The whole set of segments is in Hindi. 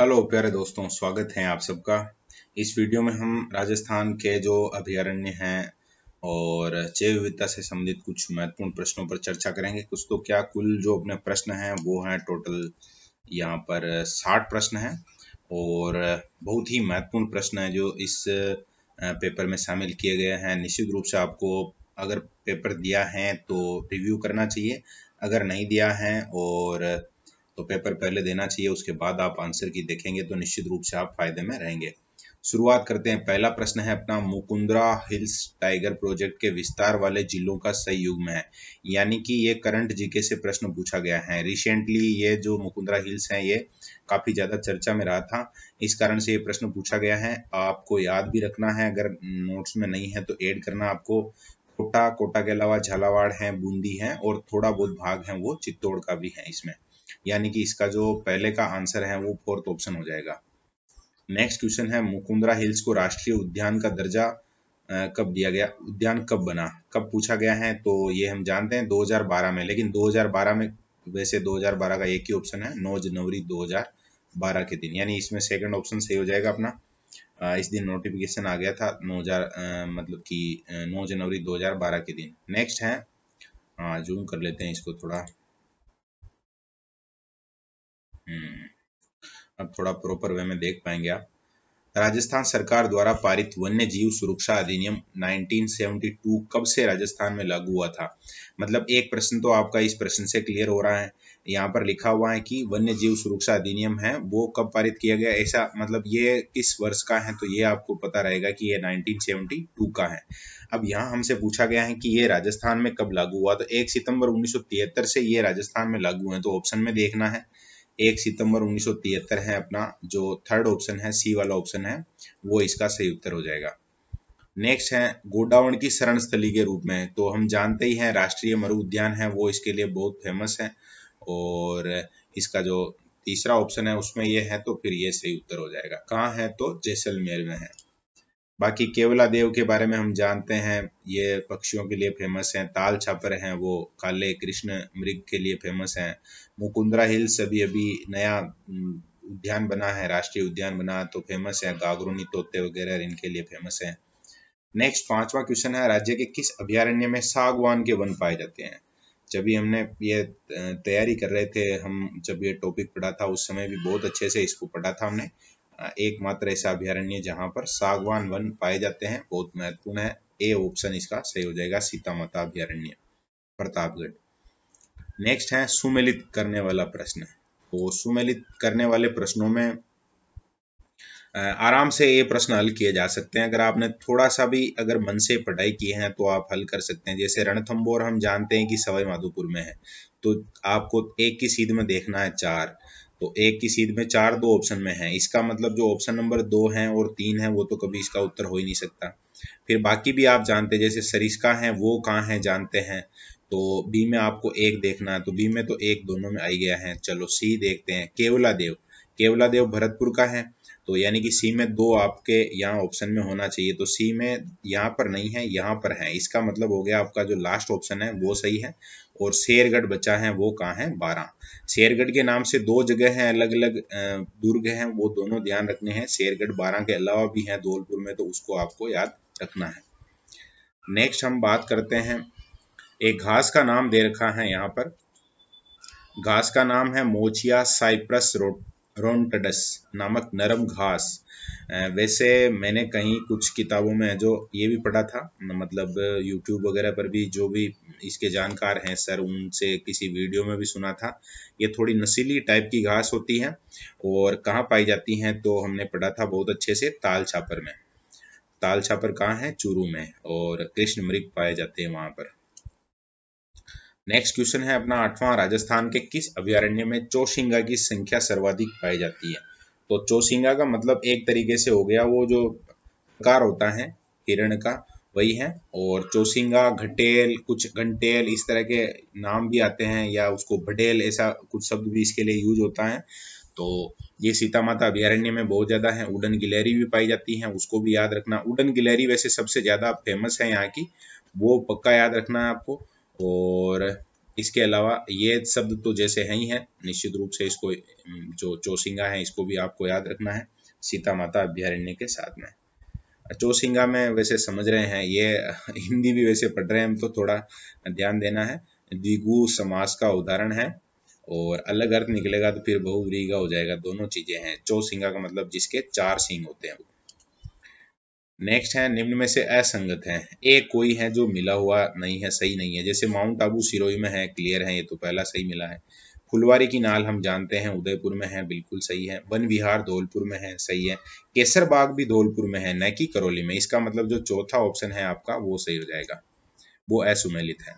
हेलो प्यारे दोस्तों स्वागत है आप सबका इस वीडियो में हम राजस्थान के जो अभ्यारण्य हैं और जैव विविधता से संबंधित कुछ महत्वपूर्ण प्रश्नों पर चर्चा करेंगे कुछ तो क्या कुल जो अपने प्रश्न हैं वो हैं टोटल यहाँ पर साठ प्रश्न हैं और बहुत ही महत्वपूर्ण प्रश्न हैं जो इस पेपर में शामिल किए गए हैं निश्चित रूप से आपको अगर पेपर दिया है तो रिव्यू करना चाहिए अगर नहीं दिया है और तो पेपर पहले देना चाहिए उसके बाद आप आंसर की देखेंगे तो निश्चित रूप से आप फायदे में रहेंगे शुरुआत करते हैं पहला प्रश्न है अपना मुकुंदरा हिल्स टाइगर प्रोजेक्ट के विस्तार वाले जिलों का सही युग में है यानी कि ये करंट जीके से प्रश्न पूछा गया है रिसेंटली ये जो मुकुंदरा हिल्स है ये काफ़ी ज़्यादा चर्चा में रहा था इस कारण से ये प्रश्न पूछा गया है आपको याद भी रखना है अगर नोट्स में नहीं है तो एड करना आपको कोटा कोटा के अलावा झालावाड़ है बूंदी है और थोड़ा बहुत भाग है वो चित्तौड़ का भी है इसमें यानी कि इसका जो पहले का आंसर है वो फोर्थ ऑप्शन हो जाएगा नेक्स्ट क्वेश्चन है मुकुंदरा हिल्स को राष्ट्रीय उद्यान का दर्जा कब दिया गया उद्यान कब बना कब पूछा गया है तो ये हम जानते हैं 2012 में लेकिन 2012 में वैसे 2012 का एक ही ऑप्शन है 9 जनवरी 2012 के दिन यानी इसमें सेकंड ऑप्शन सही हो जाएगा अपना इस दिन नोटिफिकेशन आ गया था 9000 मतलब कि 9 जनवरी 2012 के दिन नेक्स्ट है जूम हाँ, कर लेते हैं इसको थोड़ा हम्म। अब थोड़ा प्रॉपर वे में देख पाएंगे आप राजस्थान सरकार द्वारा पारित वन्य जीव सुरक्षा अधिनियम 1972 कब से राजस्थान में लागू हुआ था मतलब एक प्रश्न तो आपका इस प्रश्न से क्लियर हो रहा है यहाँ पर लिखा हुआ है कि वन्य जीव सुरक्षा अधिनियम है वो कब पारित किया गया ऐसा मतलब ये किस वर्ष का है तो ये आपको पता रहेगा कि ये 1972 का है अब यहाँ हमसे पूछा गया है कि ये राजस्थान में कब लागू हुआ तो एक सितंबर 1973 से ये राजस्थान में लागू है तो ऑप्शन में देखना है एक सितंबर उन्नीस है अपना जो थर्ड ऑप्शन है सी वाला ऑप्शन है वो इसका सही उत्तर हो जाएगा नेक्स्ट है गोडावण की शरण स्थली के रूप में तो हम जानते ही हैं राष्ट्रीय मरु उद्यान है वो इसके लिए बहुत फेमस है और इसका जो तीसरा ऑप्शन है उसमें ये है तो फिर ये सही उत्तर हो जाएगा कहाँ है तो जैसलमेर में है बाकी केवला देव के बारे में हम जानते हैं ये पक्षियों के लिए फेमस हैं ताल छापर हैं वो काले कृष्ण मृग के लिए फेमस हैं मुकुंदरा हिल्स अभी अभी नया उद्यान बना है राष्ट्रीय उद्यान बना तो फेमस है गागरूनी तोते वगैरह इनके लिए फेमस है नेक्स्ट पांचवा क्वेश्चन है राज्य के किस अभ्यारण्य में सागवान के वन पाए जाते हैं जब भी हमने ये तैयारी कर रहे थे हम जब ये टॉपिक पढ़ा था उस समय भी बहुत अच्छे से इसको पढ़ा था हमने एकमात्र ऐसा अभ्यारण्य जहां पर सागवान वन पाए जाते हैं बहुत महत्वपूर्ण है ए ऑप्शन इसका सही हो जाएगा सीता माता अभ्यारण्य प्रतापगढ़ नेक्स्ट है सुमेलित करने वाला प्रश्न तो सुमेलित करने वाले प्रश्नों में आराम से ये प्रश्न हल किए जा सकते हैं अगर आपने थोड़ा सा भी अगर मन से पढ़ाई की है तो आप हल कर सकते हैं जैसे रणथम्बोर हम जानते हैं कि सवाई माधोपुर में है तो आपको एक की सीध में देखना है चार तो एक की सीध में चार दो ऑप्शन में है इसका मतलब जो ऑप्शन नंबर दो है और तीन है वो तो कभी इसका उत्तर हो ही नहीं सकता फिर बाकी भी आप जानते जैसे सरिस्का है वो कहाँ है जानते हैं तो बी में आपको एक देखना है तो बी में तो एक दोनों में आई गया है चलो सी देखते हैं केवला देव केवला देव भरतपुर का है तो यानी कि सी में दो आपके यहाँ ऑप्शन में होना चाहिए तो सी में यहाँ पर नहीं है यहाँ पर है इसका मतलब हो गया आपका जो लास्ट ऑप्शन है वो सही है और शेरगढ़ बचा है वो कहाँ है बारह शेरगढ़ के नाम से दो जगह हैं अलग अलग दुर्ग हैं वो दोनों ध्यान रखने हैं शेरगढ़ बारह के अलावा भी हैं धौलपुर में तो उसको आपको याद रखना है नेक्स्ट हम बात करते हैं एक घास का नाम दे रखा है यहाँ पर घास का नाम है मोचिया साइप्रस रोटडस नामक नरम घास वैसे मैंने कहीं कुछ किताबों में जो ये भी पढ़ा था मतलब यूट्यूब वगैरह पर भी जो भी इसके जानकार हैं सर उनसे किसी वीडियो में भी सुना था ये थोड़ी नशीली टाइप की घास होती है और कहाँ पाई जाती हैं तो हमने पढ़ा था बहुत अच्छे से ताल छापर में ताल छापर कहाँ है चूरू में और कृष्ण मृग पाए जाते हैं वहां पर नेक्स्ट क्वेश्चन है अपना आठवां राजस्थान के किस अभ्यारण्य में चौशिंगा की संख्या सर्वाधिक पाई जाती है तो चोसिंगा का मतलब एक तरीके से हो गया वो जो कार होता है हिरण का वही है और चोसिंगा घटेल कुछ घंटेल इस तरह के नाम भी आते हैं या उसको भटेल ऐसा कुछ शब्द भी इसके लिए यूज होता है तो ये सीता माता अभ्यारण्य में बहुत ज्यादा है उडन गिलहरी भी पाई जाती है उसको भी याद रखना उडन गिलहरी वैसे सबसे ज्यादा फेमस है यहाँ की वो पक्का याद रखना है आपको और इसके अलावा ये शब्द तो जैसे है ही है निश्चित रूप से इसको जो चौसिंगा है इसको भी आपको याद रखना है सीता माता अभ्यारण्य के साथ में चौसिंगा में वैसे समझ रहे हैं ये हिंदी भी वैसे पढ़ रहे हैं हम तो थोड़ा ध्यान देना है द्विगु समास का उदाहरण है और अलग अर्थ निकलेगा तो फिर बहुव्रीगा हो जाएगा दोनों चीजें हैं चौसिंगा का मतलब जिसके चार सिंह होते हैं नेक्स्ट है निम्न में से असंगत है एक कोई है जो मिला हुआ नहीं है सही नहीं है जैसे माउंट आबू सिरोई में है क्लियर है ये तो पहला सही मिला है फुलवारी की नाल हम जानते हैं उदयपुर में है बिल्कुल सही है वन विहार धौलपुर में है सही है केसर बाग भी धौलपुर में है न कि करौली में इसका मतलब जो चौथा ऑप्शन है आपका वो सही हो जाएगा वो असुमेलित है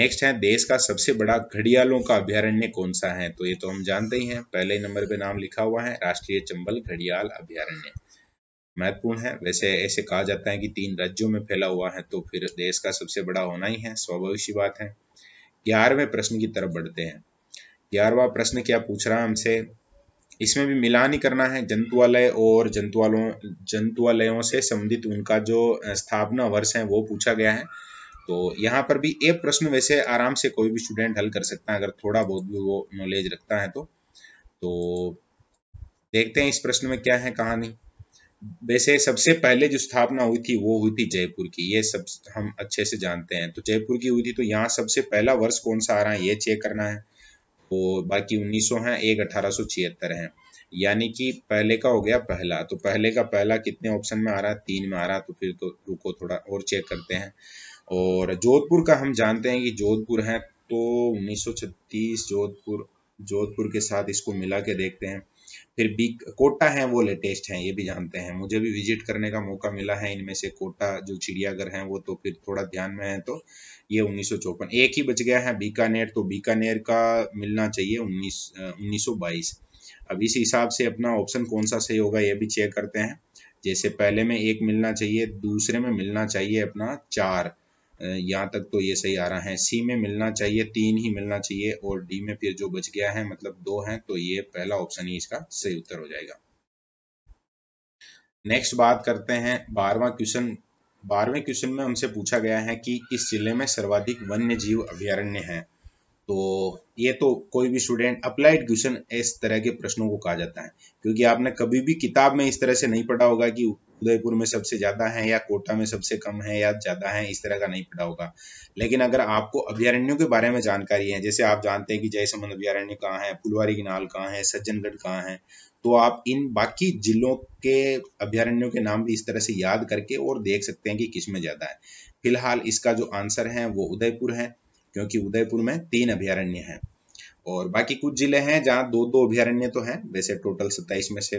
नेक्स्ट है देश का सबसे बड़ा घड़ियालों का अभ्यारण्य कौन सा है तो ये तो हम जानते ही हैं पहले नंबर पे नाम लिखा हुआ है राष्ट्रीय चंबल घड़ियाल अभ्यारण्य महत्वपूर्ण है वैसे ऐसे कहा जाता है कि तीन राज्यों में फैला हुआ है तो फिर देश का सबसे बड़ा होना ही है स्वाभाविक सी बात है ग्यारहवें प्रश्न की तरफ बढ़ते हैं ग्यारहवा प्रश्न क्या पूछ रहा है हमसे इसमें भी मिलान ही करना है जंतुआलय और जंतुआलों जंतुआलयों से संबंधित उनका जो स्थापना वर्ष है वो पूछा गया है तो यहाँ पर भी एक प्रश्न वैसे आराम से कोई भी स्टूडेंट हल कर सकता है अगर थोड़ा बहुत भी वो नॉलेज रखता है तो तो देखते हैं इस प्रश्न में क्या है कहानी वैसे सबसे पहले जो स्थापना हुई थी वो हुई थी जयपुर की ये सब हम अच्छे से जानते हैं तो जयपुर की हुई थी तो यहाँ सबसे पहला वर्ष कौन सा आ रहा है ये चेक करना है तो बाकी 1900 है एक अठारह है यानी कि पहले का हो गया पहला तो पहले का पहला कितने ऑप्शन में आ रहा है तीन में आ रहा तो फिर तो रुको थोड़ा और चेक करते हैं और जोधपुर का हम जानते हैं कि जोधपुर है तो उन्नीस जोधपुर जोधपुर के साथ इसको मिला के देखते हैं फिर बी कोटा है वो लेटेस्ट है ये भी जानते हैं मुझे भी विजिट करने का मौका मिला है इनमें से कोटा जो चिड़ियाघर है वो तो फिर थोड़ा ध्यान में है तो ये उन्नीस एक ही बच गया है बीकानेर तो बीकानेर का मिलना चाहिए उन्नीस उन्नीस अब इस हिसाब से अपना ऑप्शन कौन सा सही होगा ये भी चेक करते हैं जैसे पहले में एक मिलना चाहिए दूसरे में मिलना चाहिए अपना चार यहाँ तक तो ये सही आ रहा है सी में मिलना चाहिए तीन ही मिलना चाहिए और डी में फिर जो बच गया है मतलब दो है तो ये पहला ऑप्शन ही इसका सही उत्तर हो जाएगा नेक्स्ट बात करते हैं बारहवा क्वेश्चन बारहवें क्वेश्चन में हमसे पूछा गया है कि किस जिले में सर्वाधिक वन्य जीव अभ्यारण्य है तो ये तो कोई भी स्टूडेंट अप्लाइड क्वेश्चन इस तरह के प्रश्नों को कहा जाता है क्योंकि आपने कभी भी किताब में इस तरह से नहीं पढ़ा होगा कि उदयपुर में सबसे ज़्यादा है या कोटा में सबसे कम है या ज़्यादा है इस तरह का नहीं पड़ा होगा लेकिन अगर आपको अभ्यारण्यों के बारे में जानकारी है जैसे आप जानते हैं कि जयसमंद अभ्यारण्य कहाँ है फुलवारी किनाल कहाँ है सज्जनगढ़ कहाँ है तो आप इन बाकी जिलों के अभ्यारण्यों के नाम भी इस तरह से याद करके और देख सकते हैं कि किस में ज़्यादा है फिलहाल इसका जो आंसर है वो उदयपुर है क्योंकि उदयपुर में तीन अभ्यारण्य हैं और बाकी कुछ जिले हैं जहाँ दो दो अभ्यारण्य तो हैं वैसे टोटल सत्ताईस में से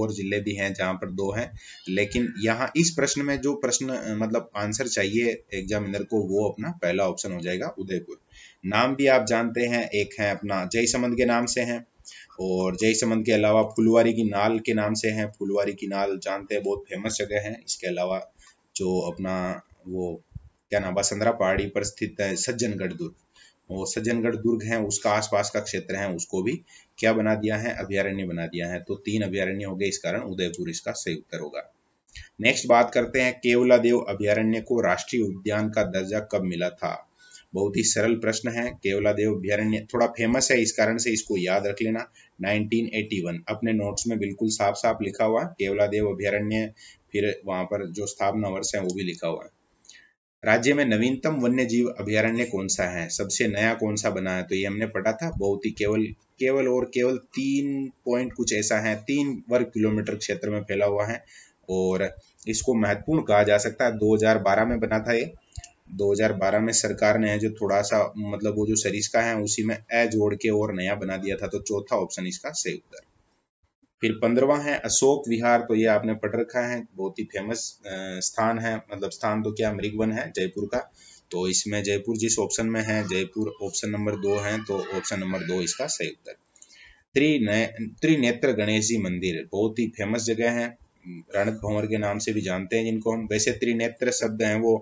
और जिले भी हैं जहाँ पर दो हैं लेकिन यहाँ इस प्रश्न में जो प्रश्न मतलब आंसर चाहिए एग्जामिनर को वो अपना पहला ऑप्शन हो जाएगा उदयपुर नाम भी आप जानते हैं एक है अपना जय समंद के नाम से है और जय समंद के अलावा फुलवारी की नाल के नाम से है फुलवारी की नाल जानते हैं बहुत फेमस जगह है इसके अलावा जो अपना वो क्या नाम बसंदरा पहाड़ी पर स्थित है सज्जनगढ़ दुर्ग वो सज्जनगढ़ दुर्ग है उसका आसपास का क्षेत्र है उसको भी क्या बना दिया है अभ्यारण्य बना दिया है तो तीन अभ्यारण्य हो गए इस कारण उदयपुर इसका सही उत्तर होगा नेक्स्ट बात करते हैं केवला देव अभ्यारण्य को राष्ट्रीय उद्यान का दर्जा कब मिला था बहुत ही सरल प्रश्न है केवला देव अभ्यारण्य थोड़ा फेमस है इस कारण से इसको याद रख लेना 1981 अपने नोट्स में बिल्कुल साफ साफ लिखा हुआ केवला देव अभ्यारण्य फिर वहां पर जो स्थापना वर्ष है वो भी लिखा हुआ है राज्य में नवीनतम वन्य जीव अभ्यारण्य कौन सा है सबसे नया कौन सा बना है तो ये हमने पढ़ा था बहुत ही केवल केवल और केवल तीन पॉइंट कुछ ऐसा है तीन वर्ग किलोमीटर क्षेत्र में फैला हुआ है और इसको महत्वपूर्ण कहा जा सकता है 2012 में बना था ये 2012 में सरकार ने जो थोड़ा सा मतलब वो जो सरिस्का है उसी में ए जोड़ के और नया बना दिया था तो चौथा ऑप्शन इसका सही उत्तर फिर पंद्रवा है अशोक विहार तो ये आपने पढ़ रखा है बहुत ही फेमस स्थान है मतलब स्थान तो क्या मृगवन है जयपुर का तो इसमें जयपुर जिस ऑप्शन में है जयपुर ऑप्शन नंबर दो है तो ऑप्शन नंबर दो इसका सही उत्तर त्रिनेत्र गणेश जी मंदिर बहुत ही फेमस जगह है रणत भंवर के नाम से भी जानते हैं जिनको हम वैसे त्रिनेत्र शब्द हैं वो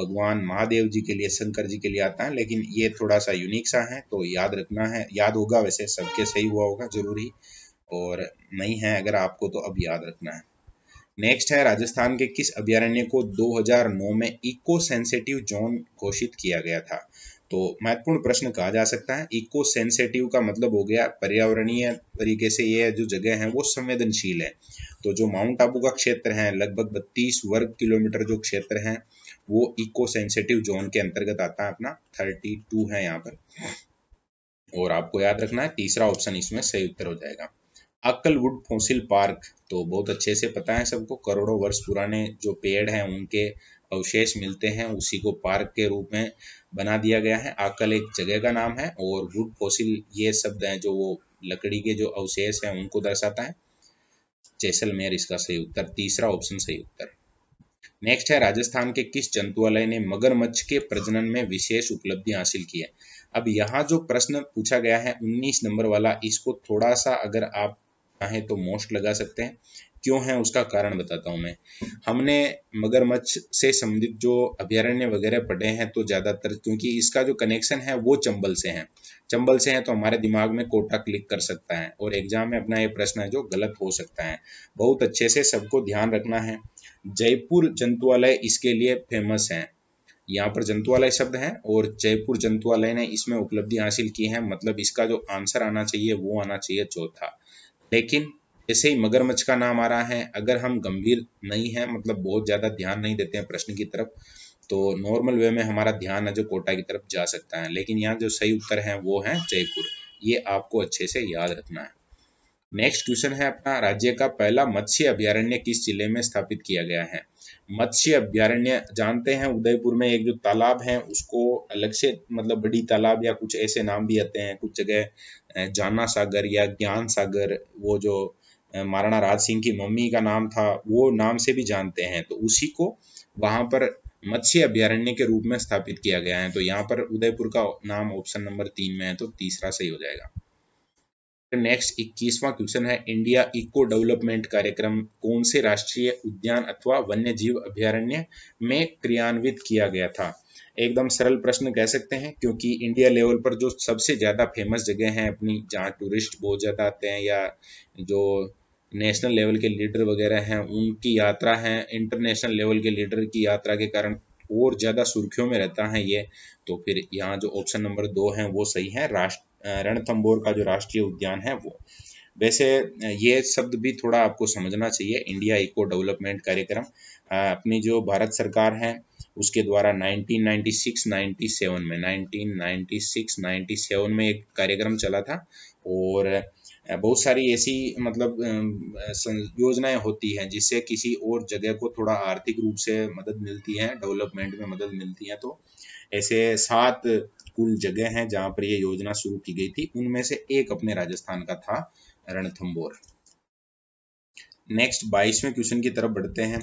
भगवान महादेव जी के लिए शंकर जी के लिए आता है लेकिन ये थोड़ा सा यूनिक सा है तो याद रखना है याद होगा वैसे सबके सही हुआ होगा जरूरी और नहीं है अगर आपको तो अब याद रखना है नेक्स्ट है राजस्थान के किस अभ्यारण्य को 2009 में इको सेंसेटिव जोन घोषित किया गया था तो महत्वपूर्ण प्रश्न कहा जा सकता है इको सेंसेटिव का मतलब हो गया पर्यावरणीय तरीके से यह जो जगह है वो संवेदनशील है तो जो माउंट आबू का क्षेत्र है लगभग बत्तीस वर्ग किलोमीटर जो क्षेत्र है वो इको सेंसेटिव जोन के अंतर्गत आता है अपना थर्टी टू है यहाँ पर और आपको याद रखना है तीसरा ऑप्शन इसमें सही उत्तर हो जाएगा अक्कलवुड फोसिल पार्क तो बहुत अच्छे से पता है सबको करोड़ों वर्ष पुराने जो पेड़ हैं उनके अवशेष मिलते हैं उसी को पार्क के रूप में बना दिया गया है आकल एक जगह का नाम है और वुड फोसिल ये शब्द है जो वो लकड़ी के जो अवशेष हैं उनको दर्शाता है जैसलमेर इसका सही उत्तर तीसरा ऑप्शन सही उत्तर नेक्स्ट है राजस्थान के किस जंतुआलय ने मगरमच्छ के प्रजनन में विशेष उपलब्धि हासिल की है अब यहाँ जो प्रश्न पूछा गया है 19 नंबर वाला इसको थोड़ा सा अगर आप चाहें तो मोस्ट लगा सकते हैं क्यों है उसका कारण बताता हूं मैं हमने मगरमच्छ से संबंधित जो अभ्यारण्य वगैरह पढ़े हैं तो ज़्यादातर क्योंकि इसका जो कनेक्शन है वो चंबल से है चंबल से है तो हमारे दिमाग में कोटा क्लिक कर सकता है और एग्जाम में अपना ये प्रश्न है जो गलत हो सकता है बहुत अच्छे से सबको ध्यान रखना है जयपुर जंतुआलय इसके लिए फेमस है यहाँ पर जंतुआलय शब्द है और जयपुर जंतुआलय ने इसमें उपलब्धि हासिल की है मतलब इसका जो आंसर आना चाहिए वो आना चाहिए चौथा लेकिन ऐसे ही मगरमच्छ का नाम आ रहा है अगर हम गंभीर नहीं हैं मतलब बहुत ज़्यादा ध्यान नहीं देते हैं प्रश्न की तरफ तो नॉर्मल वे में हमारा ध्यान है जो कोटा की तरफ जा सकता है लेकिन यहाँ जो सही उत्तर है वो है जयपुर ये आपको अच्छे से याद रखना है नेक्स्ट क्वेश्चन है अपना राज्य का पहला मत्स्य अभ्यारण्य किस जिले में स्थापित किया गया है मत्स्य अभ्यारण्य जानते हैं उदयपुर में एक जो तालाब है उसको अलग से मतलब बड़ी तालाब या कुछ ऐसे नाम भी आते हैं कुछ जगह जाना सागर या ज्ञान सागर वो जो महाराणा राज सिंह की मम्मी का नाम था वो नाम से भी जानते हैं तो उसी को वहां पर मत्स्य अभ्यारण्य के रूप में स्थापित किया गया है तो यहाँ पर उदयपुर का नाम ऑप्शन नंबर तीन में है तो तीसरा सही हो जाएगा नेक्स्ट इक्कीसवां क्वेश्चन है इंडिया इको डेवलपमेंट कार्यक्रम कौन से राष्ट्रीय उद्यान अथवा वन्य जीव अभ्यारण्य में क्रियान्वित किया गया था एकदम सरल प्रश्न कह सकते हैं क्योंकि इंडिया लेवल पर जो सबसे ज़्यादा फेमस जगह हैं अपनी जहाँ टूरिस्ट बहुत ज़्यादा आते हैं या जो नेशनल लेवल के लीडर वगैरह हैं उनकी यात्रा है इंटरनेशनल लेवल के लीडर की यात्रा के कारण और ज़्यादा सुर्खियों में रहता है ये तो फिर यहाँ जो ऑप्शन नंबर दो है वो सही है राष्ट्र रणथम्बोर का जो राष्ट्रीय उद्यान है वो वैसे ये शब्द भी थोड़ा आपको समझना चाहिए इंडिया इको डेवलपमेंट कार्यक्रम अपनी जो भारत सरकार है उसके द्वारा 1996-97 में 1996-97 में एक कार्यक्रम चला था और बहुत सारी ऐसी मतलब योजनाएं होती हैं जिससे किसी और जगह को थोड़ा आर्थिक रूप से मदद मिलती है डेवलपमेंट में मदद मिलती है तो ऐसे सात कुल जगह हैं जहां पर यह योजना शुरू की गई थी उनमें से एक अपने राजस्थान का था रणथम्बोर नेक्स्ट बाईसवें क्वेश्चन की तरफ बढ़ते हैं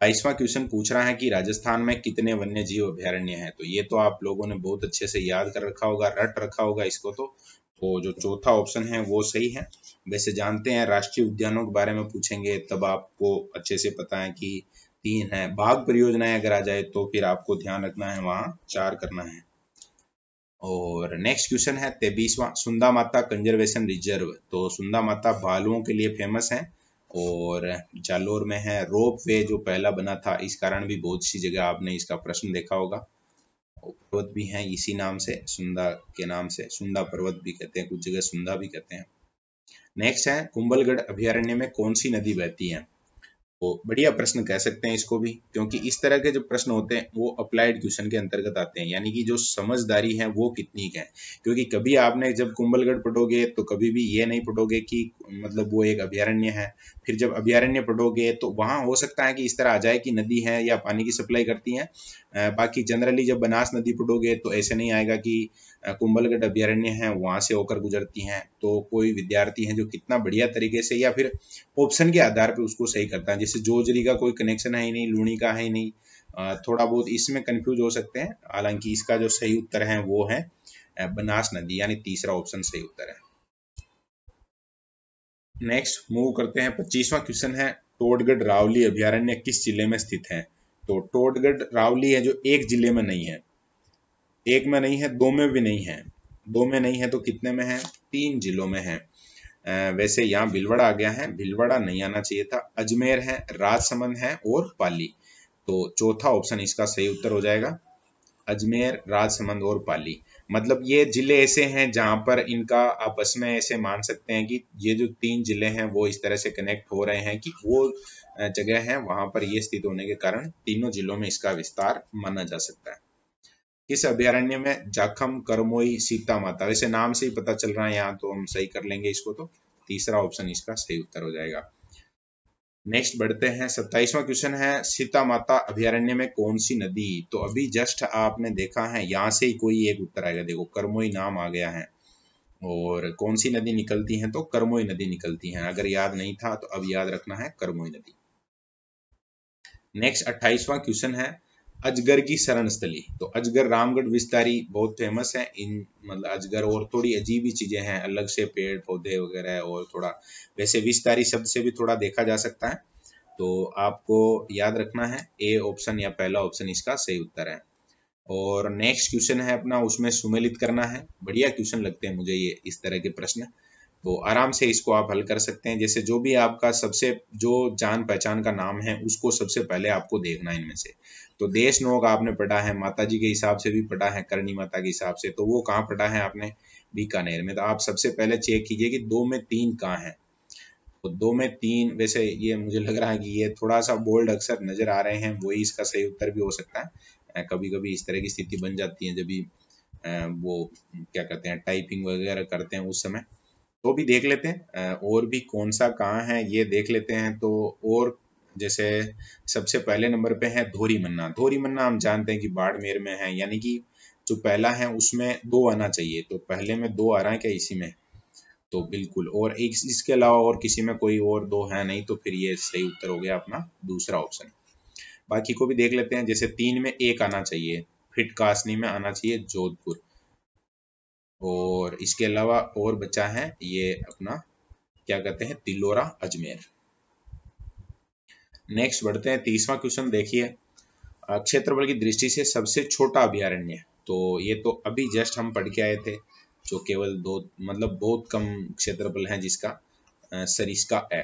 बाईसवा क्वेश्चन पूछ रहा है कि राजस्थान में कितने वन्य जीव अभ्यारण्य है तो ये तो आप लोगों ने बहुत अच्छे से याद कर रखा होगा रट रखा होगा इसको तो तो जो चौथा ऑप्शन है वो सही है वैसे जानते हैं राष्ट्रीय उद्यानों के बारे में पूछेंगे तब आपको अच्छे से पता है कि तीन है बाघ परियोजनाएं अगर आ जाए तो फिर आपको ध्यान रखना है वहां चार करना है और नेक्स्ट क्वेश्चन है तेबीसवा सुंदा माता कंजर्वेशन रिजर्व तो सुंदा माता भालुओं के लिए फेमस है और जालोर में है रोप वे जो पहला बना था इस कारण भी बहुत सी जगह आपने इसका प्रश्न देखा होगा पर्वत भी है इसी नाम से सुंदा के नाम से सुंदा पर्वत भी कहते हैं कुछ जगह सुंदा भी कहते हैं नेक्स्ट है कुंभलगढ़ अभ्यारण्य में कौन सी नदी बहती है तो बढ़िया प्रश्न कह सकते हैं इसको भी क्योंकि इस तरह के जो प्रश्न होते हैं वो अप्लाइड क्वेश्चन के अंतर्गत आते हैं यानी कि जो समझदारी है वो कितनी है क्योंकि कभी आपने जब कुंभलगढ़ पढ़ोगे तो कभी भी ये नहीं पढ़ोगे कि मतलब वो एक अभ्यारण्य है फिर जब अभ्यारण्य पढ़ोगे तो वहां हो सकता है कि इस तरह आ जाए कि नदी है या पानी की सप्लाई करती है बाकी जनरली जब बनास नदी पढ़ोगे तो ऐसे नहीं आएगा कि कुंभलगढ़ अभ्यारण्य है वहां से होकर गुजरती हैं तो कोई विद्यार्थी है जो कितना बढ़िया तरीके से या फिर ऑप्शन के आधार पर उसको सही करता है जैसे जोजरी का कोई कनेक्शन है ही नहीं लूणी का है नहीं थोड़ा बहुत इसमें कन्फ्यूज हो सकते हैं हालांकि इसका जो सही उत्तर है वो है बनास नदी यानी तीसरा ऑप्शन सही उत्तर है नेक्स्ट मूव करते हैं पच्चीसवा क्वेश्चन है टोडगढ़ रावली अभ्यारण्य किस जिले में स्थित है तो टोडगढ़ रावली है जो एक जिले में नहीं है एक में नहीं है दो में भी नहीं है दो में नहीं है तो कितने में है तीन जिलों में है वैसे यहाँ भिलवाड़ा आ गया है भिलवाड़ा नहीं आना चाहिए था अजमेर है राजसमंद है और पाली तो चौथा ऑप्शन इसका सही उत्तर हो जाएगा अजमेर राजसमंद और पाली मतलब ये जिले ऐसे हैं जहां पर इनका आपस में ऐसे मान सकते हैं कि ये जो तीन जिले हैं वो इस तरह से कनेक्ट हो रहे हैं कि वो जगह है वहां पर ये स्थित होने के कारण तीनों जिलों में इसका विस्तार माना जा सकता है इस अभ्यारण्य में जाखम करमोई सीता माता वैसे तो नाम से ही पता चल रहा है यहाँ तो हम सही कर लेंगे इसको तो तीसरा ऑप्शन इसका सही उत्तर हो जाएगा नेक्स्ट बढ़ते हैं सत्ताईसवां क्वेश्चन है सीता माता अभ्यारण्य में कौन सी नदी तो अभी जस्ट आपने देखा है यहाँ से ही कोई एक उत्तर आएगा देखो कर्मोई नाम आ गया है और कौन सी नदी निकलती है तो कर्मोई नदी निकलती है अगर याद नहीं था तो अब याद रखना है कर्मोई नदी नेक्स्ट अट्ठाईसवा क्वेश्चन है अजगर की शरण स्थली तो अजगर रामगढ़ विस्तारी बहुत फेमस है इन मतलब अजगर और थोड़ी अजीब ही चीजें हैं अलग से पेड़ पौधे वगैरह और थोड़ा वैसे विस्तारी शब्द से भी थोड़ा देखा जा सकता है तो आपको याद रखना है ए ऑप्शन या पहला ऑप्शन इसका सही उत्तर है और नेक्स्ट क्वेश्चन है अपना उसमें सुमेलित करना है बढ़िया क्वेश्चन लगते हैं मुझे ये इस तरह के प्रश्न तो आराम से इसको आप हल कर सकते हैं जैसे जो भी आपका सबसे जो जान पहचान का नाम है उसको सबसे पहले आपको देखना है इनमें से तो देश नोक आपने पढ़ा है माता जी के हिसाब से भी पढ़ा है करणी माता के हिसाब से तो वो कहाँ पढ़ा है आपने बीकानेर में तो आप सबसे पहले चेक कीजिए कि दो में तीन कहाँ है तो दो में तीन वैसे ये मुझे लग रहा है कि ये थोड़ा सा बोल्ड अक्सर नजर आ रहे हैं वही इसका सही उत्तर भी हो सकता है कभी कभी इस तरह की स्थिति बन जाती है जब भी वो क्या कहते हैं टाइपिंग वगैरह करते हैं उस समय तो भी देख लेते हैं और भी कौन सा कहाँ है ये देख लेते हैं तो और जैसे सबसे पहले नंबर पे है धोरी मन्ना धोरी मन्ना हम जानते हैं कि बाड़मेर में है यानी कि जो पहला है उसमें दो आना चाहिए तो पहले में दो आ रहा है क्या इसी में तो बिल्कुल और एक इसके अलावा और किसी में कोई और दो है नहीं तो फिर ये सही उत्तर हो गया अपना दूसरा ऑप्शन बाकी को भी देख लेते हैं जैसे तीन में एक आना चाहिए फिट कासनी में आना चाहिए जोधपुर और इसके अलावा और बचा है ये अपना क्या कहते हैं तिलोरा अजमेर नेक्स्ट बढ़ते हैं तीसवा क्वेश्चन देखिए क्षेत्रफल की दृष्टि से सबसे छोटा अभ्यारण्य तो ये तो अभी जस्ट हम पढ़ के आए थे जो केवल दो मतलब बहुत कम क्षेत्रफल है जिसका सरिस्का है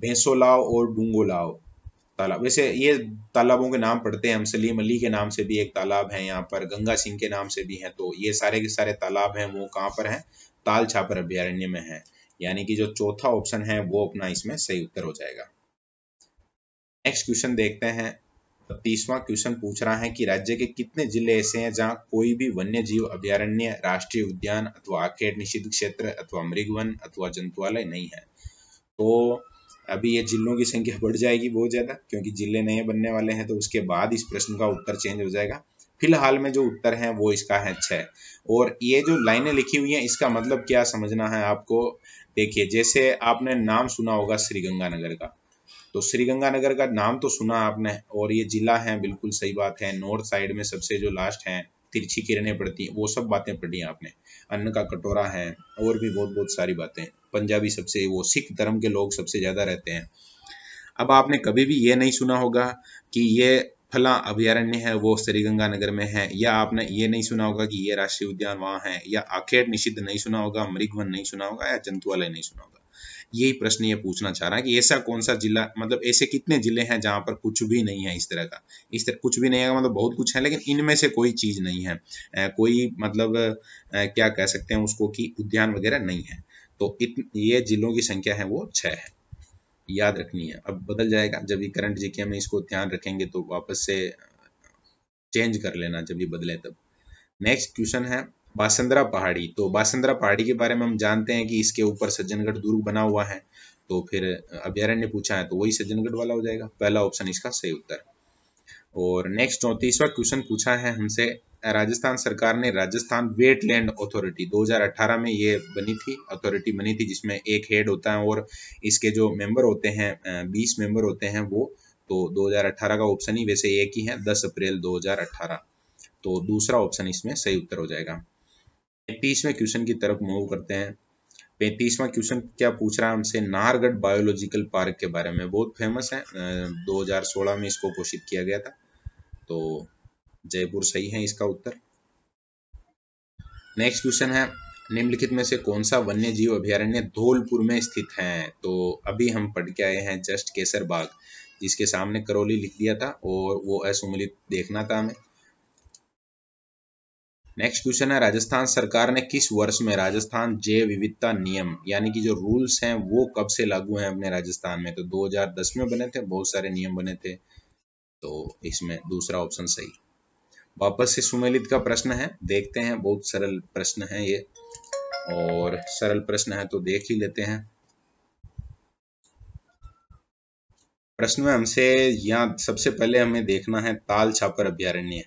भैंसोलाव और डूंगोलाव तालाब वैसे ये तालाबों के नाम पढ़ते हैं हम सलीम अली के नाम से भी एक तालाब है यहाँ पर गंगा सिंह के नाम से भी है तो ये सारे के सारे तालाब हैं वो कहाँ पर हैं ताल छापर अभ्यारण्य में है यानी कि जो चौथा ऑप्शन है वो अपना इसमें सही उत्तर हो जाएगा नेक्स्ट क्वेश्चन देखते हैं तो तीसवा क्वेश्चन पूछ रहा है कि राज्य के कितने जिले ऐसे हैं जहां कोई भी वन्य जीव अभ्यारण्य राष्ट्रीय उद्यान अथवा आखेट निषिद्ध क्षेत्र अथवा मृगवन अथवा जंतुआलय नहीं है तो अभी ये जिलों की संख्या बढ़ जाएगी बहुत ज़्यादा क्योंकि जिले नए बनने वाले हैं तो उसके बाद इस प्रश्न का उत्तर चेंज हो जाएगा फिलहाल में जो उत्तर है वो इसका है छ और ये जो लाइनें लिखी हुई हैं इसका मतलब क्या समझना है आपको देखिए जैसे आपने नाम सुना होगा श्रीगंगानगर का तो श्रीगंगानगर का नाम तो सुना आपने और ये जिला है बिल्कुल सही बात है नॉर्थ साइड में सबसे जो लास्ट है तिरछी किरणें पड़ती हैं वो सब बातें पढ़ी आपने अन्न का कटोरा है और भी बहुत बहुत सारी बातें पंजाबी सबसे वो सिख धर्म के लोग सबसे ज़्यादा रहते हैं अब आपने कभी भी ये नहीं सुना होगा कि ये फला अभ्यारण्य है वो श्रीगंगानगर में है या आपने ये नहीं सुना होगा कि ये राष्ट्रीय उद्यान वहाँ है या आखेड़ निषिद्ध नहीं सुना होगा मृगवन नहीं सुना होगा या जंतुआलय नहीं सुना होगा यही प्रश्न ये पूछना चाह रहा है कि ऐसा कौन सा जिला मतलब ऐसे कितने जिले हैं जहाँ पर कुछ भी नहीं है इस तरह का इस तरह कुछ भी नहीं है मतलब बहुत कुछ है लेकिन इनमें से कोई चीज़ नहीं है कोई मतलब क्या कह सकते हैं उसको कि उद्यान वगैरह नहीं है तो ये जिलों की संख्या है वो छह है याद रखनी है अब बदल जाएगा जब ये करंट जीके में इसको ध्यान रखेंगे तो वापस से चेंज कर लेना जब ये बदले तब नेक्स्ट क्वेश्चन है बासंदरा पहाड़ी तो बासंदरा पहाड़ी के बारे में हम जानते हैं कि इसके ऊपर सज्जनगढ़ दुर्ग बना हुआ है तो फिर अभ्यारण्य पूछा है तो वही सज्जनगढ़ वाला हो जाएगा पहला ऑप्शन इसका सही उत्तर और नेक्स्ट चौंतीसवा क्वेश्चन पूछा है हमसे राजस्थान सरकार ने राजस्थान वेटलैंड अथॉरिटी 2018 में ये बनी थी अथॉरिटी बनी थी जिसमें एक हेड होता है और इसके जो मेंबर होते हैं 20 मेंबर होते हैं वो तो 2018 का ऑप्शन ही वैसे एक ही है 10 अप्रैल 2018 तो दूसरा ऑप्शन इसमें सही उत्तर हो जाएगा पैंतीसवें क्वेश्चन की तरफ मूव करते हैं पैंतीसवा क्वेश्चन क्या पूछ रहा है हमसे नाहरगढ़ बायोलॉजिकल पार्क के बारे में बहुत फेमस है दो में इसको घोषित किया गया था तो जयपुर सही है इसका उत्तर नेक्स्ट क्वेश्चन है निम्नलिखित में से कौन सा वन्य जीव अभ्यारण्य धौलपुर में स्थित है तो अभी हम पढ़ के आए हैं जस्ट केसर बाग जिसके सामने करौली लिख दिया था और वो असुमिलित देखना था हमें नेक्स्ट क्वेश्चन है राजस्थान सरकार ने किस वर्ष में राजस्थान जैव विविधता नियम यानी कि जो रूल्स हैं वो कब से लागू हैं अपने राजस्थान में तो 2010 में बने थे बहुत सारे नियम बने थे तो इसमें दूसरा ऑप्शन सही वापस से सुमेलित का प्रश्न है देखते हैं बहुत सरल प्रश्न है ये और सरल प्रश्न है तो देख ही लेते हैं प्रश्न में हमसे यहाँ सबसे पहले हमें देखना है ताल छापर अभ्यारण्य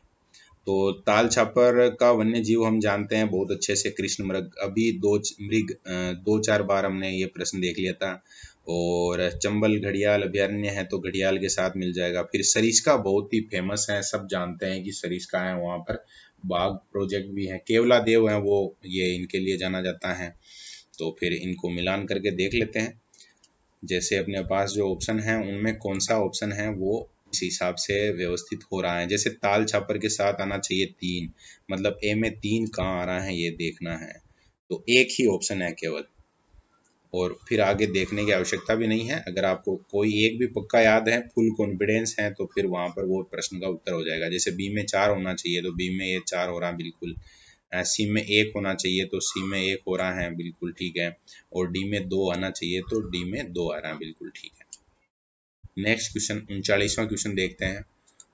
तो ताल छापर का वन्य जीव हम जानते हैं बहुत अच्छे से कृष्ण मृग अभी दो मृग दो चार बार हमने ये प्रश्न देख लिया था और चंबल घड़ियाल अभ्यारण्य है तो घड़ियाल के साथ मिल जाएगा फिर सरिस्का बहुत ही फेमस है सब जानते हैं कि सरिस्का है वहाँ पर बाघ प्रोजेक्ट भी है केवला देव है वो ये इनके लिए जाना जाता है तो फिर इनको मिलान करके देख लेते हैं जैसे अपने पास जो ऑप्शन है उनमें कौन सा ऑप्शन है वो इस हिसाब से व्यवस्थित हो रहा है जैसे ताल छापर के साथ आना चाहिए तीन मतलब ए में तीन कहाँ आ रहा है ये देखना है तो एक ही ऑप्शन है केवल और फिर आगे देखने की आवश्यकता भी नहीं है अगर आपको कोई एक भी पक्का याद है फुल कॉन्फिडेंस है तो फिर वहाँ पर वो प्रश्न का उत्तर हो जाएगा जैसे बी में चार होना चाहिए तो बी में ये चार हो रहा बिल्कुल सी में एक होना चाहिए तो सी में एक हो रहा है बिल्कुल ठीक है और डी में दो आना चाहिए तो डी में दो आ रहा है बिल्कुल ठीक है नेक्स्ट क्वेश्चन उनचालीसवां क्वेश्चन देखते हैं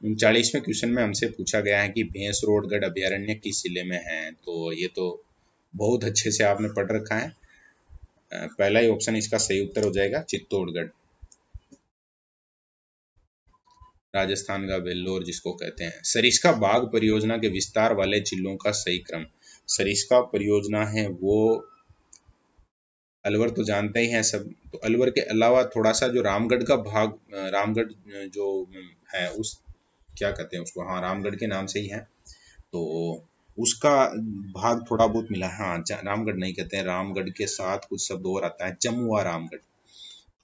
उनचालीसवें क्वेश्चन में हमसे पूछा गया है कि भैंस रोडगढ़ अभ्यारण्य किस जिले में है तो ये तो बहुत अच्छे से आपने पढ़ रखा है पहला ही ऑप्शन इसका सही उत्तर हो जाएगा चित्तौड़गढ़ राजस्थान का वेल्लोर जिसको कहते हैं सरिस्का बाघ परियोजना के विस्तार वाले जिलों का सही क्रम सरिस्का परियोजना है वो अलवर तो जानते ही हैं सब तो अलवर के अलावा थोड़ा सा जो रामगढ़ का भाग रामगढ़ जो है उस क्या कहते हैं उसको हाँ रामगढ़ के नाम से ही है तो उसका भाग थोड़ा बहुत मिला है हाँ रामगढ़ नहीं कहते हैं रामगढ़ के साथ कुछ शब्द और आता है जमुआ रामगढ़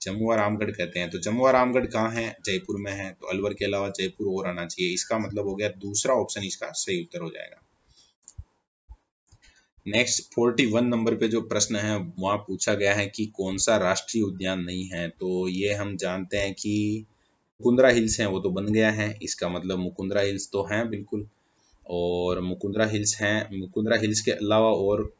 जमुआ रामगढ़ कहते हैं तो जमुआ रामगढ़ कहाँ है जयपुर में है तो अलवर के अलावा जयपुर और आना चाहिए इसका मतलब हो गया दूसरा ऑप्शन इसका सही उत्तर हो जाएगा नेक्स्ट फोर्टी वन नंबर पे जो प्रश्न है वहां पूछा गया है कि कौन सा राष्ट्रीय उद्यान नहीं है तो ये हम जानते हैं कि मुकुंदरा हिल्स हैं वो तो बन गया है इसका मतलब मुकुंदरा हिल्स तो हैं बिल्कुल और मुकुंदरा हिल्स हैं मुकुंदरा हिल्स के अलावा और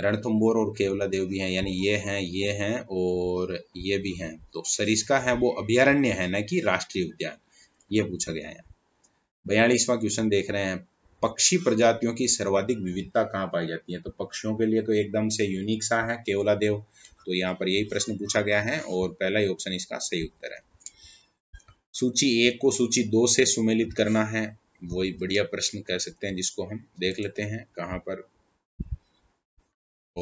रणथम्बोर और केवला देव भी हैं यानी ये हैं ये हैं और ये भी हैं तो सरिस्का है वो अभ्यारण्य है ना कि राष्ट्रीय उद्यान ये पूछा गया है बयालीसवा क्वेश्चन देख रहे हैं पक्षी प्रजातियों की सर्वाधिक विविधता कहाँ पाई जाती है तो पक्षियों के लिए तो एकदम से यूनिक सा है केवला देव तो यहाँ पर यही प्रश्न पूछा गया है और पहला ही ऑप्शन इसका सही उत्तर है सूची एक को सूची दो से सुमेलित करना है वही बढ़िया प्रश्न कह सकते हैं जिसको हम देख लेते हैं कहाँ पर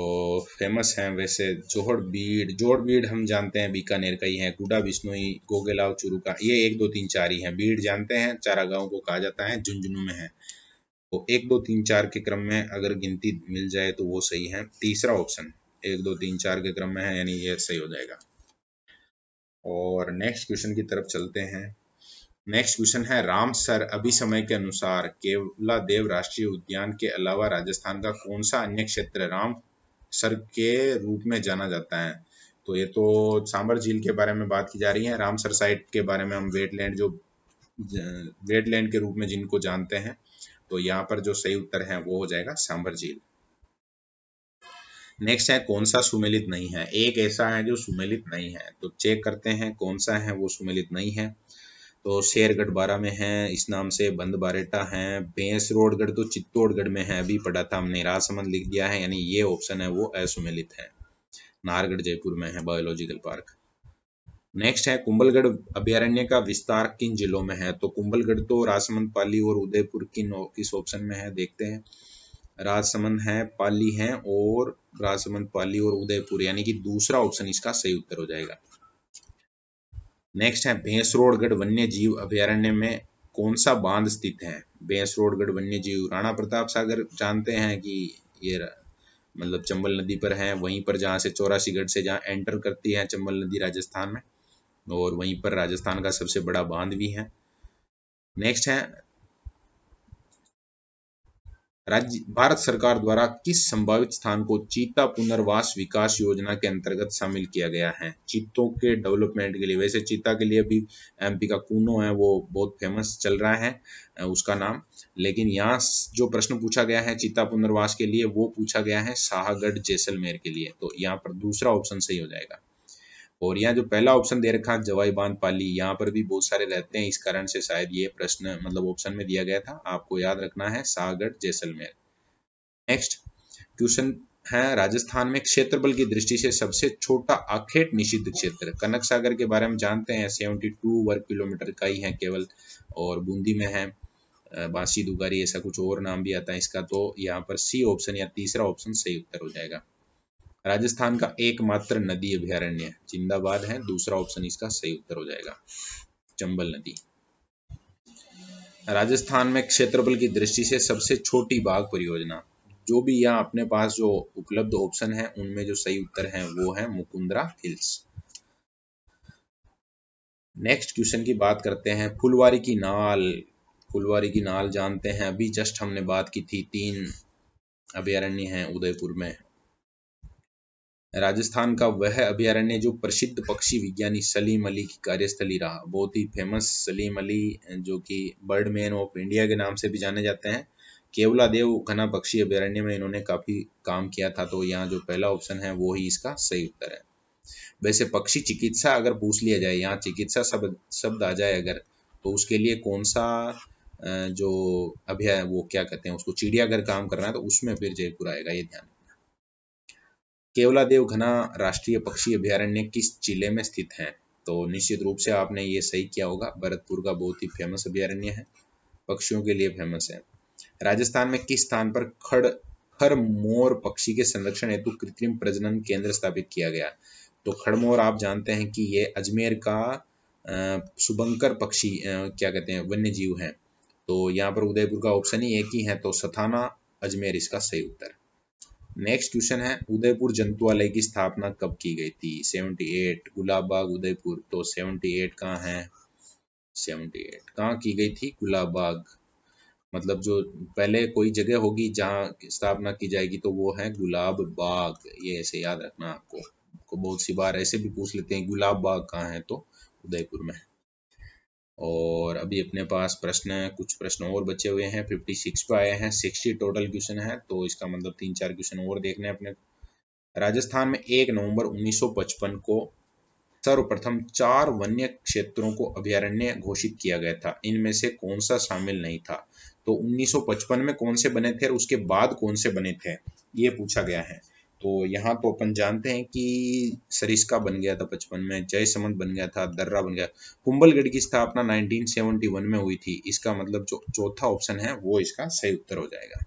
और फेमस हैं वैसे जोहड़ बीड़ जोहड़ बीड़ हम जानते हैं बीकानेर का ही है गुडा बिश्नोई गोगेलाव चुरू का ये एक दो तीन चार ही हैं बीड़ जानते हैं चारा गांव को कहा जाता है झुंझुनू में है तो एक दो तीन चार के क्रम में अगर गिनती मिल जाए तो वो सही है तीसरा ऑप्शन एक दो तीन चार के क्रम में है यानी ये सही हो जाएगा और नेक्स्ट क्वेश्चन की तरफ चलते हैं नेक्स्ट क्वेश्चन है राम सर अभी समय के अनुसार केवला देव राष्ट्रीय उद्यान के अलावा राजस्थान का कौन सा अन्य क्षेत्र राम सर के रूप में जाना जाता है तो ये तो सांबर झील के बारे में बात की जा रही है रामसर साइट के बारे में हम वेटलैंड जो वेटलैंड के रूप में जिनको जानते हैं तो यहाँ पर जो सही उत्तर है वो हो जाएगा सांबर झील नेक्स्ट है कौन सा सुमेलित नहीं है एक ऐसा है जो सुमेलित नहीं है तो चेक करते हैं कौन सा है वो सुमेलित नहीं है तो शेरगढ़ बारा में है इस नाम से बंद बारेटा है भैंस रोडगढ़ तो चित्तौड़गढ़ में है अभी पढ़ा था हमने राजसमंद लिख दिया है यानी ये ऑप्शन है वो असुमिलित है नारगढ़ जयपुर में है बायोलॉजिकल पार्क नेक्स्ट है कुंभलगढ़ अभ्यारण्य का विस्तार किन जिलों में है तो कुंभलगढ़ तो राजसमंद पाली और उदयपुर किन किस ऑप्शन में है देखते हैं राजसमंद है पाली है और राजसमंद पाली और उदयपुर यानी कि दूसरा ऑप्शन इसका सही उत्तर हो जाएगा नेक्स्ट है भैंसरोडगढ़ वन्य जीव अभ्यारण्य में कौन सा बांध स्थित है भैंसरोडगढ़ वन्य जीव राणा प्रताप सागर जानते हैं कि ये मतलब चंबल नदी पर है वहीं पर जहाँ से चौरासीगढ़ से जहाँ एंटर करती है चंबल नदी राजस्थान में और वहीं पर राजस्थान का सबसे बड़ा बांध भी है नेक्स्ट है राज्य भारत सरकार द्वारा किस संभावित स्थान को चीता पुनर्वास विकास योजना के अंतर्गत शामिल किया गया है चीतों के डेवलपमेंट के लिए वैसे चीता के लिए भी एमपी का कूनो है वो बहुत फेमस चल रहा है उसका नाम लेकिन यहाँ जो प्रश्न पूछा गया है चीता पुनर्वास के लिए वो पूछा गया है शाहगढ़ जैसलमेर के लिए तो यहाँ पर दूसरा ऑप्शन सही हो जाएगा और यहाँ जो पहला ऑप्शन दे रखा जवाई बांध पाली यहाँ पर भी बहुत सारे रहते हैं इस कारण से शायद ये प्रश्न मतलब ऑप्शन में दिया गया था आपको याद रखना है सागर जैसलमेर नेक्स्ट क्वेश्चन है राजस्थान में क्षेत्रफल की दृष्टि से सबसे छोटा आखेट निषिद्ध क्षेत्र कनक सागर के बारे में जानते हैं सेवेंटी वर्ग किलोमीटर का ही है केवल और बूंदी में है बासी दुगारी ऐसा कुछ और नाम भी आता है इसका तो यहाँ पर सी ऑप्शन या तीसरा ऑप्शन सही उत्तर हो जाएगा राजस्थान का एकमात्र नदी अभ्यारण्य जिंदाबाद है दूसरा ऑप्शन इसका सही उत्तर हो जाएगा चंबल नदी राजस्थान में क्षेत्रफल की दृष्टि से सबसे छोटी बाघ परियोजना जो भी यहाँ अपने पास जो उपलब्ध ऑप्शन है उनमें जो सही उत्तर है वो है मुकुंदरा हिल्स नेक्स्ट क्वेश्चन की बात करते हैं फुलवारी की नाल फुलवारी की नाल जानते हैं अभी जस्ट हमने बात की थी तीन अभ्यारण्य हैं उदयपुर में राजस्थान का वह अभ्यारण्य जो प्रसिद्ध पक्षी विज्ञानी सलीम अली की कार्यस्थली रहा बहुत ही फेमस सलीम अली जो कि बर्डमैन ऑफ इंडिया के नाम से भी जाने जाते हैं केवला देव घना पक्षी अभ्यारण्य में इन्होंने काफ़ी काम किया था तो यहाँ जो पहला ऑप्शन है वो ही इसका सही उत्तर है वैसे पक्षी चिकित्सा अगर पूछ लिया जाए यहाँ चिकित्सा शब्द शब्द आ जाए अगर तो उसके लिए कौन सा जो अभ्याय वो क्या कहते हैं उसको चिड़ियाघर काम करना है तो उसमें फिर जयपुर आएगा ये ध्यान केवलादेव घना राष्ट्रीय पक्षी अभ्यारण्य किस जिले में स्थित है तो निश्चित रूप से आपने ये सही किया होगा भरतपुर का बहुत ही फेमस अभ्यारण्य है पक्षियों के लिए फेमस है राजस्थान में किस स्थान पर खड़ खर मोर पक्षी के संरक्षण हेतु कृत्रिम प्रजनन केंद्र स्थापित किया गया तो खड़मोर आप जानते हैं कि ये अजमेर का सुबंकर पक्षी क्या कहते हैं वन्य जीव है तो यहाँ पर उदयपुर का ऑप्शन ही एक ही है तो सथाना अजमेर इसका सही उत्तर नेक्स्ट क्वेश्चन है उदयपुर जंतुआलय की स्थापना कब की गई थी 78 गुलाबबाग उदयपुर तो 78 कहाँ है 78 कहाँ की गई थी गुलाबबाग मतलब जो पहले कोई जगह होगी जहाँ स्थापना की जाएगी तो वो है गुलाब बाग ये ऐसे याद रखना आपको को बहुत सी बार ऐसे भी पूछ लेते हैं गुलाब बाग कहाँ है तो उदयपुर में और अभी अपने पास प्रश्न कुछ प्रश्न और बचे हुए हैं फिफ्टी सिक्स पे आए हैं सिक्सटी टोटल क्वेश्चन है तो इसका मतलब तीन चार क्वेश्चन और देखने हैं अपने राजस्थान में एक नवंबर 1955 को सर्वप्रथम चार वन्य क्षेत्रों को अभ्यारण्य घोषित किया गया था इनमें से कौन सा शामिल नहीं था तो 1955 में कौन से बने थे और उसके बाद कौन से बने थे ये पूछा गया है तो यहाँ तो अपन जानते हैं कि सरिस्का बन गया था बचपन में जय समंद बन गया था दर्रा बन गया कुंबलगढ़ की स्थापना 1971 में हुई थी इसका मतलब जो चौथा ऑप्शन है वो इसका सही उत्तर हो जाएगा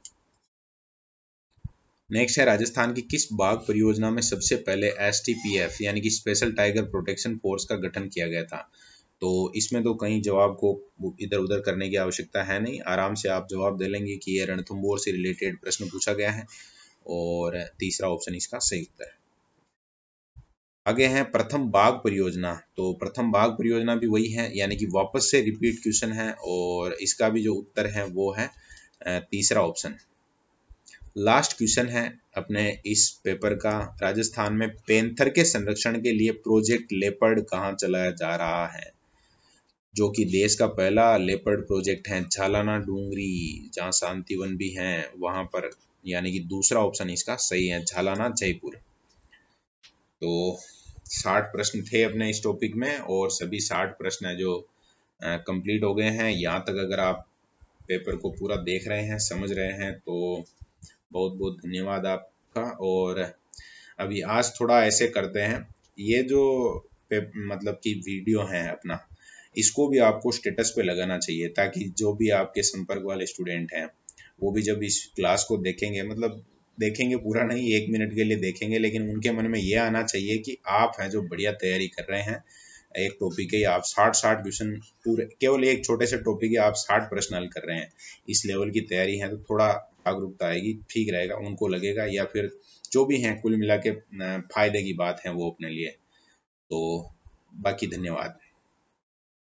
नेक्स्ट है राजस्थान की किस बाघ परियोजना में सबसे पहले एस यानी कि स्पेशल टाइगर प्रोटेक्शन फोर्स का गठन किया गया था तो इसमें तो कहीं जवाब को इधर उधर करने की आवश्यकता है नहीं आराम से आप जवाब दे लेंगे कि ये रणथुम्बोर से रिलेटेड प्रश्न पूछा गया है और तीसरा ऑप्शन इसका सही उत्तर है आगे है प्रथम बाग परियोजना तो प्रथम बाग परियोजना भी वही है यानी कि वापस से रिपीट क्वेश्चन है और इसका भी जो उत्तर है वो है तीसरा ऑप्शन लास्ट क्वेश्चन है अपने इस पेपर का राजस्थान में पेंथर के संरक्षण के लिए प्रोजेक्ट लेपर्ड कहाँ चलाया जा रहा है जो कि देश का पहला लेपर्ड प्रोजेक्ट है छालाना डूंगरी जहाँ शांतिवन भी है वहां पर यानी कि दूसरा ऑप्शन इसका सही है छालाना जयपुर तो साठ प्रश्न थे अपने इस टॉपिक में और सभी साठ प्रश्न है जो कंप्लीट हो गए हैं यहाँ तक अगर आप पेपर को पूरा देख रहे हैं समझ रहे हैं तो बहुत बहुत धन्यवाद आपका और अभी आज थोड़ा ऐसे करते हैं ये जो मतलब कि वीडियो है अपना इसको भी आपको स्टेटस पे लगाना चाहिए ताकि जो भी आपके संपर्क वाले स्टूडेंट हैं वो भी जब इस क्लास को देखेंगे मतलब देखेंगे पूरा नहीं एक मिनट के लिए देखेंगे लेकिन उनके मन में ये आना चाहिए कि आप हैं जो बढ़िया तैयारी कर रहे हैं एक टॉपिक के आप साठ साठ क्वेश्चन पूरे केवल एक छोटे से टॉपिक के आप साठ प्रश्न हल कर रहे हैं इस लेवल की तैयारी है तो थोड़ा जागरूकता आएगी ठीक रहेगा उनको लगेगा या फिर जो भी हैं कुल मिला के फायदे की बात है वो अपने लिए तो बाकी धन्यवाद